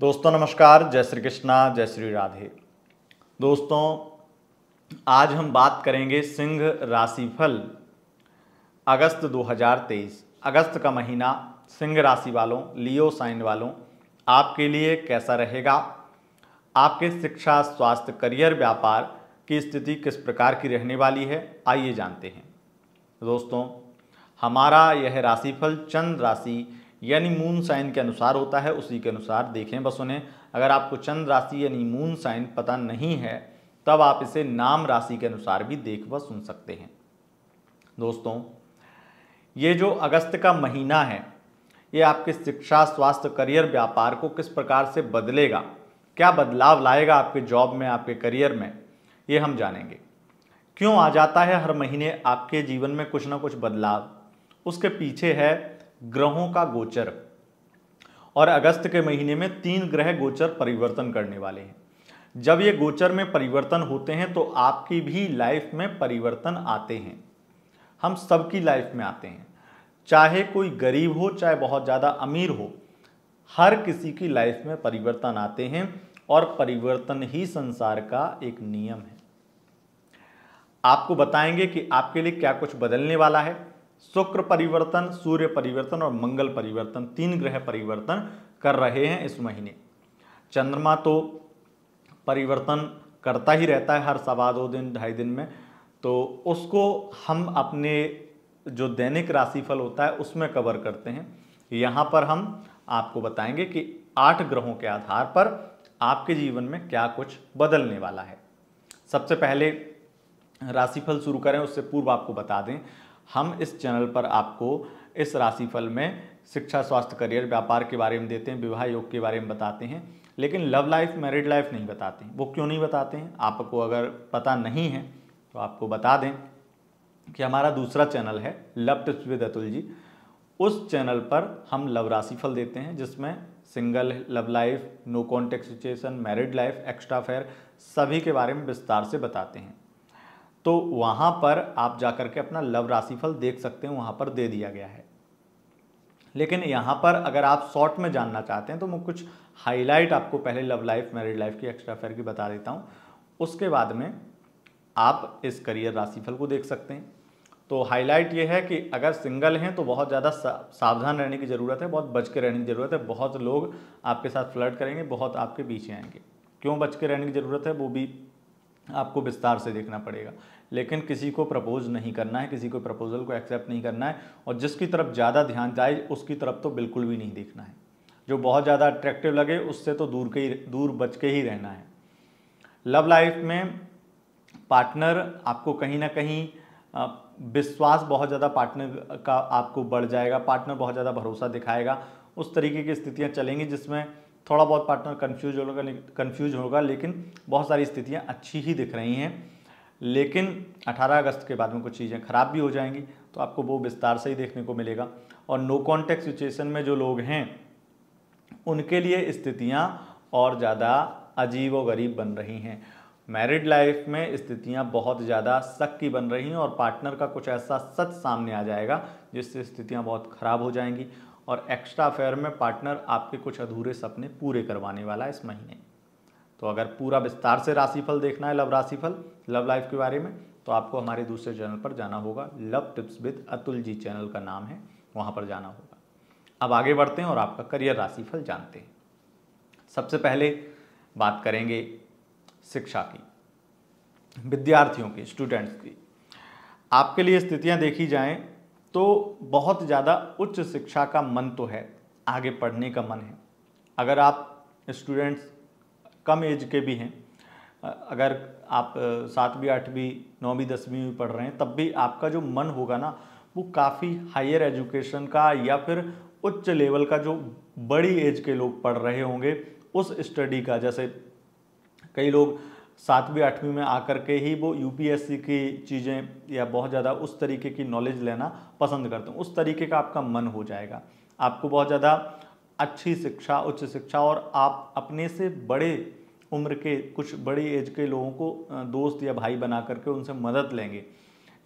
दोस्तों नमस्कार जय श्री कृष्णा जय श्री राधे दोस्तों आज हम बात करेंगे सिंह राशिफल अगस्त 2023 अगस्त का महीना सिंह राशि वालों लियो साइन वालों आपके लिए कैसा रहेगा आपके शिक्षा स्वास्थ्य करियर व्यापार की स्थिति किस प्रकार की रहने वाली है आइए जानते हैं दोस्तों हमारा यह राशिफल चंद्र राशि यानी मून साइन के अनुसार होता है उसी के अनुसार देखें बस उन्हें अगर आपको चंद्र राशि यानी मून साइन पता नहीं है तब आप इसे नाम राशि के अनुसार भी देख व सुन सकते हैं दोस्तों ये जो अगस्त का महीना है ये आपके शिक्षा स्वास्थ्य करियर व्यापार को किस प्रकार से बदलेगा क्या बदलाव लाएगा आपके जॉब में आपके करियर में ये हम जानेंगे क्यों आ जाता है हर महीने आपके जीवन में कुछ ना कुछ बदलाव उसके पीछे है ग्रहों का गोचर और अगस्त के महीने में तीन ग्रह गोचर परिवर्तन करने वाले हैं जब ये गोचर में परिवर्तन होते हैं तो आपकी भी लाइफ में परिवर्तन आते हैं हम सबकी लाइफ में आते हैं चाहे कोई गरीब हो चाहे बहुत ज़्यादा अमीर हो हर किसी की लाइफ में परिवर्तन आते हैं और परिवर्तन ही संसार का एक नियम है आपको बताएंगे कि आपके लिए क्या कुछ बदलने वाला है शुक्र परिवर्तन सूर्य परिवर्तन और मंगल परिवर्तन तीन ग्रह परिवर्तन कर रहे हैं इस महीने चंद्रमा तो परिवर्तन करता ही रहता है हर सवा दो दिन ढाई दिन में तो उसको हम अपने जो दैनिक राशिफल होता है उसमें कवर करते हैं यहाँ पर हम आपको बताएंगे कि आठ ग्रहों के आधार पर आपके जीवन में क्या कुछ बदलने वाला है सबसे पहले राशिफल शुरू करें उससे पूर्व आपको बता दें हम इस चैनल पर आपको इस राशिफल में शिक्षा स्वास्थ्य करियर व्यापार के बारे में देते हैं विवाह योग के बारे में बताते हैं लेकिन लव लाइफ मैरिड लाइफ नहीं बताते वो क्यों नहीं बताते हैं आपको अगर पता नहीं है तो आपको बता दें कि हमारा दूसरा चैनल है love tips with Atul ji उस चैनल पर हम लव राशिफल देते हैं जिसमें single love life no contact situation married life extra affair सभी के बारे में विस्तार से बताते हैं तो वहाँ पर आप जाकर के अपना लव राशिफल देख सकते हैं वहाँ पर दे दिया गया है लेकिन यहाँ पर अगर आप शॉर्ट में जानना चाहते हैं तो मैं कुछ हाईलाइट आपको पहले लव लाइफ मैरिड लाइफ की एक्स्ट्रा फेयर की बता देता हूँ उसके बाद में आप इस करियर राशिफल को देख सकते हैं तो हाईलाइट ये है कि अगर सिंगल हैं तो बहुत ज़्यादा सावधान रहने की ज़रूरत है बहुत बच के रहने की ज़रूरत है बहुत लोग आपके साथ फ्लर्ट करेंगे बहुत आपके पीछे आएंगे क्यों बच के रहने की ज़रूरत है वो भी आपको विस्तार से देखना पड़ेगा लेकिन किसी को प्रपोज नहीं करना है किसी को प्रपोजल को एक्सेप्ट नहीं करना है और जिसकी तरफ ज़्यादा ध्यान जाए उसकी तरफ तो बिल्कुल भी नहीं देखना है जो बहुत ज़्यादा अट्रैक्टिव लगे उससे तो दूर के ही दूर बच के ही रहना है लव लाइफ में पार्टनर आपको कहीं ना कहीं विश्वास बहुत ज़्यादा पार्टनर का आपको बढ़ जाएगा पार्टनर बहुत ज़्यादा भरोसा दिखाएगा उस तरीके की स्थितियाँ चलेंगी जिसमें थोड़ा बहुत पार्टनर कन्फ्यूज होगा कन्फ्यूज होगा लेकिन बहुत सारी स्थितियाँ अच्छी ही दिख रही हैं लेकिन 18 अगस्त के बाद में कुछ चीज़ें खराब भी हो जाएंगी तो आपको वो विस्तार से ही देखने को मिलेगा और नो कॉन्टेक्ट सिचुएशन में जो लोग हैं उनके लिए स्थितियाँ और ज़्यादा अजीब व गरीब बन रही हैं मैरिड लाइफ में स्थितियाँ बहुत ज़्यादा शक की बन रही हैं और पार्टनर का कुछ ऐसा सच सामने आ जाएगा जिससे स्थितियाँ बहुत ख़राब हो जाएंगी और एक्स्ट्रा अफेयर में पार्टनर आपके कुछ अधूरे सपने पूरे करवाने वाला है इस महीने तो अगर पूरा विस्तार से राशिफल देखना है लव राशिफल लव लाइफ के बारे में तो आपको हमारे दूसरे चैनल पर जाना होगा love tips with Atul ji channel का नाम है वहाँ पर जाना होगा अब आगे बढ़ते हैं और आपका करियर राशिफल जानते हैं सबसे पहले बात करेंगे शिक्षा की विद्यार्थियों की स्टूडेंट्स की आपके लिए स्थितियाँ देखी जाएँ तो बहुत ज़्यादा उच्च शिक्षा का मन तो है आगे पढ़ने का मन है अगर आप स्टूडेंट्स कम एज के भी हैं अगर आप सातवीं आठवीं नौवीं दसवीं भी पढ़ रहे हैं तब भी आपका जो मन होगा ना वो काफ़ी हायर एजुकेशन का या फिर उच्च लेवल का जो बड़ी एज के लोग पढ़ रहे होंगे उस स्टडी का जैसे कई लोग सातवीं आठवीं में आकर के ही वो यूपीएससी की चीज़ें या बहुत ज़्यादा उस तरीके की नॉलेज लेना पसंद करते हैं उस तरीके का आपका मन हो जाएगा आपको बहुत ज़्यादा अच्छी शिक्षा उच्च शिक्षा और आप अपने से बड़े उम्र के कुछ बड़ी एज के लोगों को दोस्त या भाई बना करके उनसे मदद लेंगे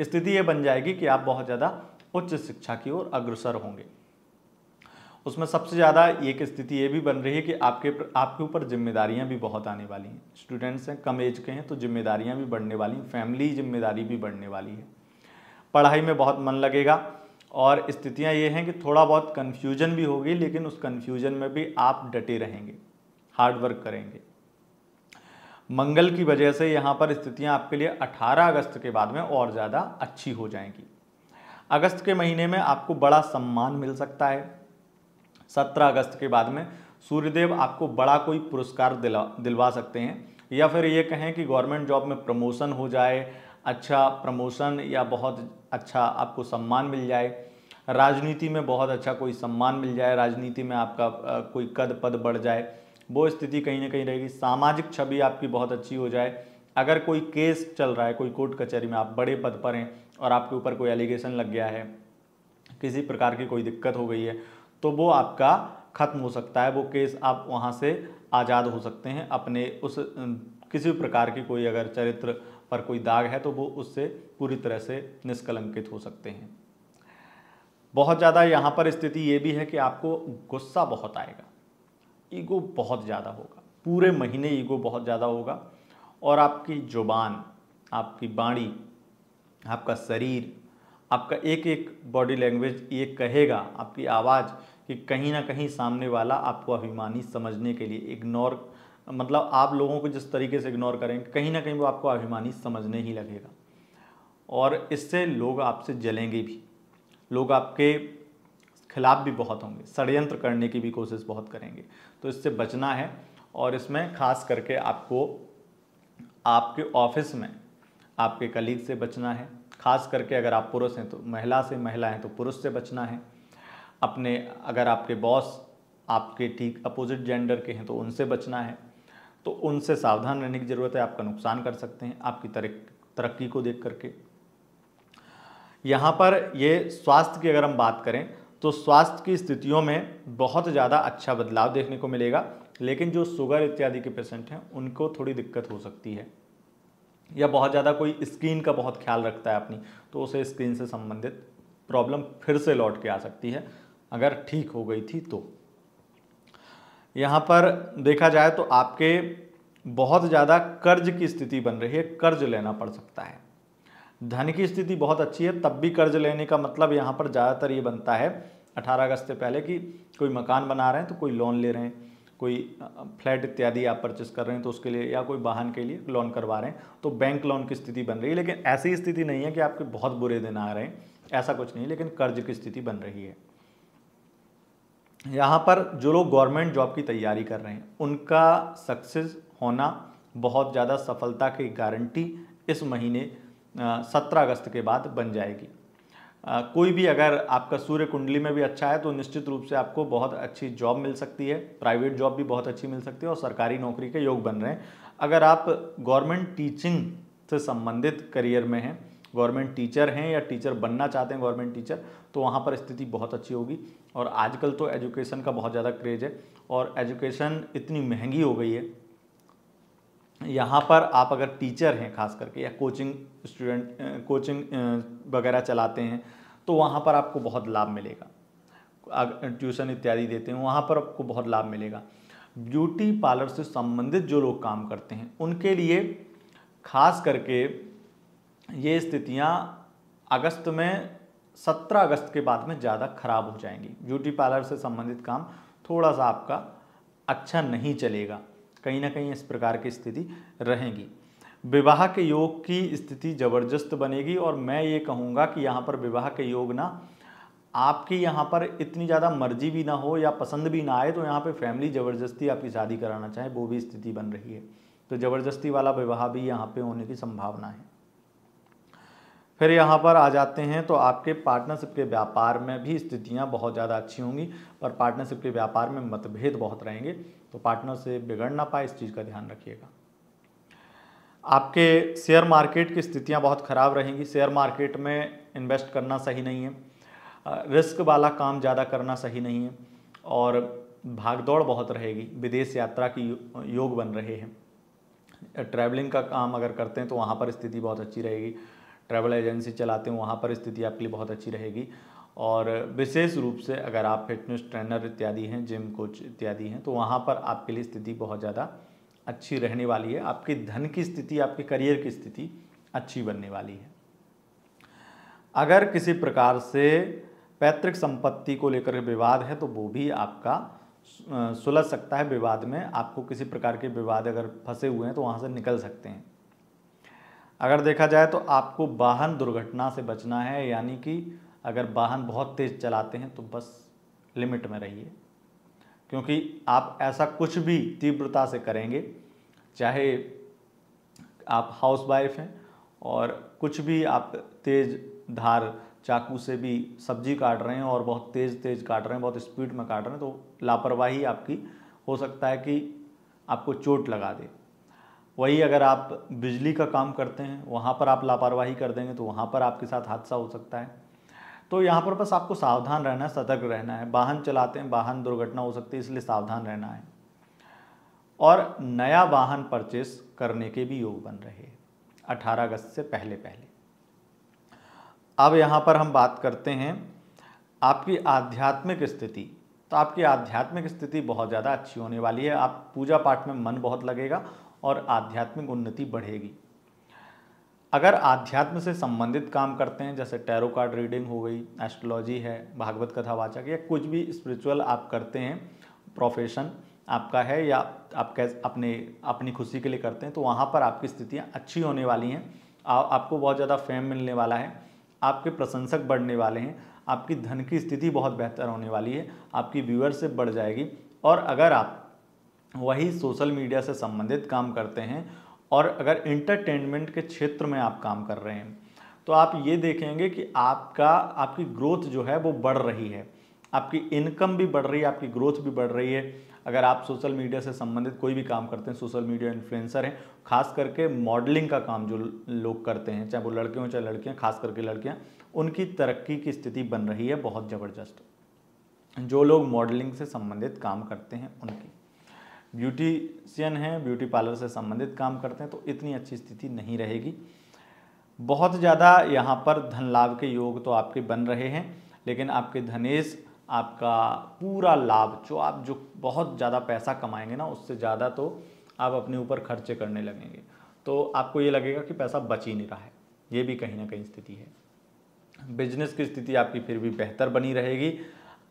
स्थिति ये बन जाएगी कि आप बहुत ज़्यादा उच्च शिक्षा की ओर अग्रसर होंगे उसमें सबसे ज़्यादा एक स्थिति ये भी बन रही है कि आपके आपके ऊपर ज़िम्मेदारियाँ भी बहुत आने वाली हैं स्टूडेंट्स हैं कम एज के हैं तो ज़िम्मेदारियाँ भी बढ़ने वाली हैं फैमिली जिम्मेदारी भी बढ़ने वाली है पढ़ाई में बहुत मन लगेगा और स्थितियाँ ये हैं कि थोड़ा बहुत कन्फ्यूजन भी होगी लेकिन उस कन्फ्यूजन में भी आप डटे रहेंगे हार्डवर्क करेंगे मंगल की वजह से यहाँ पर स्थितियाँ आपके लिए 18 अगस्त के बाद में और ज़्यादा अच्छी हो जाएंगी अगस्त के महीने में आपको बड़ा सम्मान मिल सकता है सत्रह अगस्त के बाद में सूर्यदेव आपको बड़ा कोई पुरस्कार दिला दिलवा सकते हैं या फिर ये कहें कि गवर्नमेंट जॉब में प्रमोशन हो जाए अच्छा प्रमोशन या बहुत अच्छा आपको सम्मान मिल जाए राजनीति में बहुत अच्छा कोई सम्मान मिल जाए राजनीति में आपका कोई कद पद बढ़ जाए वो स्थिति कहीं ना कहीं रहेगी सामाजिक छवि आपकी बहुत अच्छी हो जाए अगर कोई केस चल रहा है कोई कोर्ट कचहरी में आप बड़े पद पर हैं और आपके ऊपर कोई एलिगेशन लग गया है किसी प्रकार की कोई दिक्कत हो गई है तो वो आपका ख़त्म हो सकता है वो केस आप वहाँ से आज़ाद हो सकते हैं अपने उस किसी भी प्रकार की कोई अगर चरित्र पर कोई दाग है तो वो उससे पूरी तरह से निष्कलंकित हो सकते हैं बहुत ज़्यादा यहाँ पर स्थिति ये भी है कि आपको गुस्सा बहुत आएगा ईगो बहुत ज़्यादा होगा पूरे महीने ईगो बहुत ज़्यादा होगा और आपकी जुबान आपकी बाणी आपका शरीर आपका एक एक बॉडी लैंग्वेज ये कहेगा आपकी आवाज़ कि कहीं ना कहीं सामने वाला आपको अभिमानी समझने के लिए इग्नोर मतलब आप लोगों को जिस तरीके से इग्नोर करें कहीं ना कहीं वो आपको अभिमानी समझने ही लगेगा और इससे लोग आपसे जलेंगे भी लोग आपके खिलाफ भी बहुत होंगे षडयंत्र करने की भी कोशिश बहुत करेंगे तो इससे बचना है और इसमें खास करके आपको आपके ऑफिस में आपके कलीग से बचना है खास करके अगर आप पुरुष हैं तो महिला से महिला हैं तो पुरुष से बचना है अपने अगर आपके बॉस आपके ठीक अपोजिट जेंडर के हैं तो उनसे बचना है तो उनसे सावधान रहने की ज़रूरत है आपका नुकसान कर सकते हैं आपकी तरक्की को देख करके यहाँ पर ये स्वास्थ्य की अगर हम बात करें तो स्वास्थ्य की स्थितियों में बहुत ज़्यादा अच्छा बदलाव देखने को मिलेगा लेकिन जो शुगर इत्यादि के पेशेंट हैं उनको थोड़ी दिक्कत हो सकती है या बहुत ज़्यादा कोई स्किन का बहुत ख्याल रखता है अपनी तो उसे स्किन से संबंधित प्रॉब्लम फिर से लौट के आ सकती है अगर ठीक हो गई थी तो यहाँ पर देखा जाए तो आपके बहुत ज़्यादा कर्ज की स्थिति बन रही है कर्ज लेना पड़ सकता है धन की स्थिति बहुत अच्छी है तब भी कर्ज लेने का मतलब यहाँ पर ज़्यादातर ये बनता है 18 अगस्त से पहले कि कोई मकान बना रहे हैं तो कोई लोन ले रहे हैं कोई फ्लैट इत्यादि आप परचेस कर रहे हैं तो उसके लिए या कोई वाहन के लिए लोन करवा रहे हैं तो बैंक लोन की स्थिति बन रही है लेकिन ऐसी स्थिति नहीं है कि आपके बहुत बुरे दिन आ रहे हैं ऐसा कुछ नहीं लेकिन कर्ज की स्थिति बन रही है यहाँ पर जो लोग गवर्नमेंट जॉब की तैयारी कर रहे हैं उनका सक्सेस होना बहुत ज़्यादा सफलता की गारंटी इस महीने सत्रह अगस्त के बाद बन जाएगी आ, कोई भी अगर आपका सूर्य कुंडली में भी अच्छा है तो निश्चित रूप से आपको बहुत अच्छी जॉब मिल सकती है प्राइवेट जॉब भी बहुत अच्छी मिल सकती है और सरकारी नौकरी के योग बन रहे हैं अगर आप गवर्नमेंट टीचिंग से संबंधित करियर में हैं गवर्नमेंट टीचर हैं या टीचर बनना चाहते हैं गवर्नमेंट टीचर तो वहाँ पर स्थिति बहुत अच्छी होगी और आजकल तो एजुकेशन का बहुत ज़्यादा क्रेज है और एजुकेशन इतनी महंगी हो गई है यहाँ पर आप अगर टीचर हैं खास करके या कोचिंग स्टूडेंट कोचिंग वगैरह चलाते हैं तो वहाँ पर आपको बहुत लाभ मिलेगा ट्यूशन इत्यादि देते हैं वहाँ पर आपको बहुत लाभ मिलेगा ब्यूटी पार्लर से संबंधित जो लोग काम करते हैं उनके लिए खास करके ये स्थितियाँ अगस्त में 17 अगस्त के बाद में ज़्यादा खराब हो जाएंगी ब्यूटी पार्लर से संबंधित काम थोड़ा सा आपका अच्छा नहीं चलेगा कहीं ना कहीं इस प्रकार की स्थिति रहेगी विवाह के योग की स्थिति ज़बरदस्त बनेगी और मैं ये कहूँगा कि यहाँ पर विवाह के योग ना आपकी यहाँ पर इतनी ज़्यादा मर्जी भी ना हो या पसंद भी ना आए तो यहाँ पे फैमिली ज़बरदस्ती आपकी शादी कराना चाहे वो भी स्थिति बन रही है तो ज़बरदस्ती वाला विवाह भी यहाँ पे होने की संभावना है फिर यहाँ पर आ जाते हैं तो आपके पार्टनरशिप के व्यापार में भी स्थितियाँ बहुत ज़्यादा अच्छी होंगी पर पार्टनरशिप के व्यापार में मतभेद बहुत रहेंगे तो पार्टनर से बिगड़ ना पाए इस चीज़ का ध्यान रखिएगा आपके शेयर मार्केट की स्थितियाँ बहुत ख़राब रहेंगी शेयर मार्केट में इन्वेस्ट करना सही नहीं है रिस्क वाला काम ज़्यादा करना सही नहीं है और भागदौड़ बहुत रहेगी विदेश यात्रा की योग बन रहे हैं ट्रैवलिंग का काम अगर करते हैं तो वहाँ पर स्थिति बहुत अच्छी रहेगी ट्रैवल एजेंसी चलाते हैं वहाँ पर स्थिति आपके लिए बहुत अच्छी रहेगी और विशेष रूप से अगर आप फिटनेस ट्रेनर इत्यादि हैं जिम कोच इत्यादि हैं तो वहाँ पर आपके लिए स्थिति बहुत ज़्यादा अच्छी रहने वाली है आपके धन की स्थिति आपके करियर की स्थिति अच्छी बनने वाली है अगर किसी प्रकार से पैतृक संपत्ति को लेकर विवाद है तो वो भी आपका सुलझ सकता है विवाद में आपको किसी प्रकार के विवाद अगर फंसे हुए हैं तो वहाँ से निकल सकते हैं अगर देखा जाए तो आपको वाहन दुर्घटना से बचना है यानी कि अगर वाहन बहुत तेज़ चलाते हैं तो बस लिमिट में रहिए क्योंकि आप ऐसा कुछ भी तीव्रता से करेंगे चाहे आप हाउस वाइफ हैं और कुछ भी आप तेज़ धार चाकू से भी सब्जी काट रहे हैं और बहुत तेज़ तेज़ काट रहे हैं बहुत स्पीड में काट रहे हैं तो लापरवाही आपकी हो सकता है कि आपको चोट लगा दे वही अगर आप बिजली का काम करते हैं वहाँ पर आप लापरवाही कर देंगे तो वहाँ पर आपके साथ हादसा हो सकता है तो यहाँ पर बस आपको सावधान रहना है सतर्क रहना है वाहन चलाते हैं वाहन दुर्घटना हो सकती है इसलिए सावधान रहना है और नया वाहन परचेस करने के भी योग बन रहे हैं 18 अगस्त से पहले पहले अब यहाँ पर हम बात करते हैं आपकी आध्यात्मिक स्थिति तो आपकी आध्यात्मिक स्थिति बहुत ज़्यादा अच्छी होने वाली है आप पूजा पाठ में मन बहुत लगेगा और आध्यात्मिक उन्नति बढ़ेगी अगर आध्यात्म से संबंधित काम करते हैं जैसे टैरो कार्ड रीडिंग हो गई एस्ट्रोलॉजी है भागवत कथावाचक या कुछ भी स्पिरिचुअल आप करते हैं प्रोफेशन आपका है या आप कैसे अपने अपनी खुशी के लिए करते हैं तो वहाँ पर आपकी स्थितियाँ अच्छी होने वाली हैं आ, आपको बहुत ज़्यादा फेम मिलने वाला है आपके प्रशंसक बढ़ने वाले हैं आपकी धन की स्थिति बहुत बेहतर होने वाली है आपकी व्यूअरशिप बढ़ जाएगी और अगर आप वही सोशल मीडिया से संबंधित काम करते हैं और अगर इंटरटेनमेंट के क्षेत्र में आप काम कर रहे हैं तो आप ये देखेंगे कि आपका आपकी ग्रोथ जो है वो बढ़ रही है आपकी इनकम भी बढ़ रही है आपकी ग्रोथ भी बढ़ रही है अगर आप सोशल मीडिया से संबंधित कोई भी काम करते हैं सोशल मीडिया इन्फ्लुएंसर हैं खास करके मॉडलिंग का काम जो लोग करते हैं चाहे वो लड़के हों चाहे लड़कियाँ खास करके लड़कियाँ उनकी तरक्की की स्थिति बन रही है बहुत ज़बरदस्त जो लोग मॉडलिंग से संबंधित काम करते हैं उनकी ब्यूटीशियन हैं ब्यूटी पार्लर से संबंधित काम करते हैं तो इतनी अच्छी स्थिति नहीं रहेगी बहुत ज़्यादा यहाँ पर धन लाभ के योग तो आपके बन रहे हैं लेकिन आपके धनेश आपका पूरा लाभ जो आप जो बहुत ज़्यादा पैसा कमाएंगे ना उससे ज़्यादा तो आप अपने ऊपर खर्चे करने लगेंगे तो आपको ये लगेगा कि पैसा बच ही नहीं रहा है ये भी कहीं ना कहीं स्थिति है बिजनेस की स्थिति आपकी फिर भी बेहतर बनी रहेगी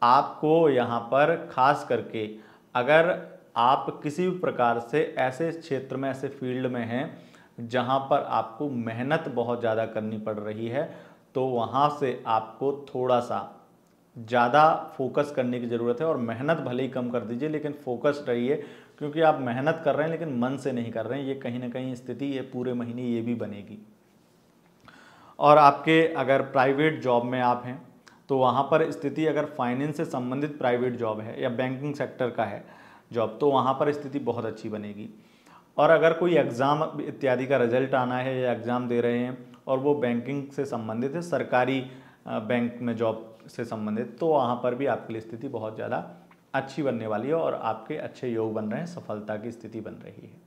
आपको यहाँ पर खास करके अगर आप किसी भी प्रकार से ऐसे क्षेत्र में ऐसे फील्ड में हैं जहां पर आपको मेहनत बहुत ज़्यादा करनी पड़ रही है तो वहां से आपको थोड़ा सा ज़्यादा फोकस करने की ज़रूरत है और मेहनत भले ही कम कर दीजिए लेकिन फोकस रहिए क्योंकि आप मेहनत कर रहे हैं लेकिन मन से नहीं कर रहे हैं ये कहीं ना कहीं स्थिति ये पूरे महीने ये भी बनेगी और आपके अगर प्राइवेट जॉब में आप हैं तो वहाँ पर स्थिति अगर फाइनेंस से संबंधित प्राइवेट जॉब है या बैंकिंग सेक्टर का है जॉब तो वहाँ पर स्थिति बहुत अच्छी बनेगी और अगर कोई एग्ज़ाम इत्यादि का रिजल्ट आना है या एग्ज़ाम दे रहे हैं और वो बैंकिंग से संबंधित है सरकारी बैंक में जॉब से संबंधित तो वहाँ पर भी आपके लिए स्थिति बहुत ज़्यादा अच्छी बनने वाली है और आपके अच्छे योग बन रहे हैं सफलता की स्थिति बन रही है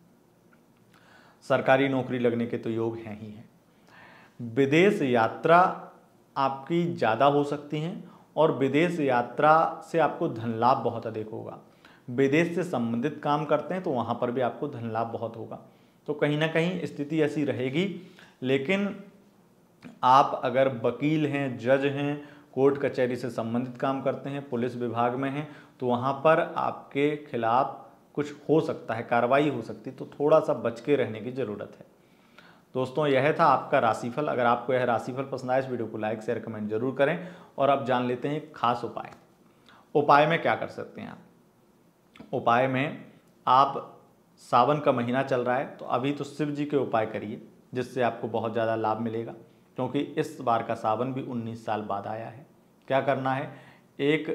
सरकारी नौकरी लगने के तो योग हैं ही हैं विदेश यात्रा आपकी ज़्यादा हो सकती हैं और विदेश यात्रा से आपको धन लाभ बहुत अधिक होगा विदेश से संबंधित काम करते हैं तो वहाँ पर भी आपको धन लाभ बहुत होगा तो कहीं ना कहीं स्थिति ऐसी रहेगी लेकिन आप अगर वकील हैं जज हैं कोर्ट कचहरी से संबंधित काम करते हैं पुलिस विभाग में हैं तो वहाँ पर आपके खिलाफ कुछ हो सकता है कार्रवाई हो सकती है तो थोड़ा सा बच के रहने की ज़रूरत है दोस्तों यह था आपका राशिफल अगर आपको यह राशिफल पसंद आए इस वीडियो को लाइक शेयर कमेंट जरूर करें और आप जान लेते हैं खास उपाय उपाय में क्या कर सकते हैं आप उपाय में आप सावन का महीना चल रहा है तो अभी तो शिव जी के उपाय करिए जिससे आपको बहुत ज़्यादा लाभ मिलेगा क्योंकि इस बार का सावन भी 19 साल बाद आया है क्या करना है एक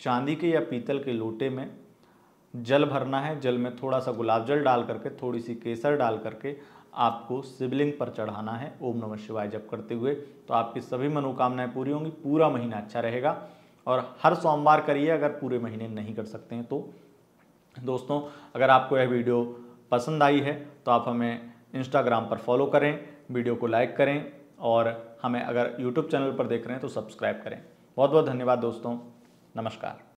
चांदी के या पीतल के लोटे में जल भरना है जल में थोड़ा सा गुलाब जल डाल करके थोड़ी सी केसर डाल करके आपको शिवलिंग पर चढ़ाना है ओम नमः शिवाय जप करते हुए तो आपकी सभी मनोकामनाएं पूरी होंगी पूरा महीना अच्छा रहेगा और हर सोमवार करिए अगर पूरे महीने नहीं कर सकते हैं तो दोस्तों अगर आपको यह वीडियो पसंद आई है तो आप हमें इंस्टाग्राम पर फॉलो करें वीडियो को लाइक करें और हमें अगर यूट्यूब चैनल पर देख रहे हैं तो सब्सक्राइब करें बहुत बहुत धन्यवाद दोस्तों नमस्कार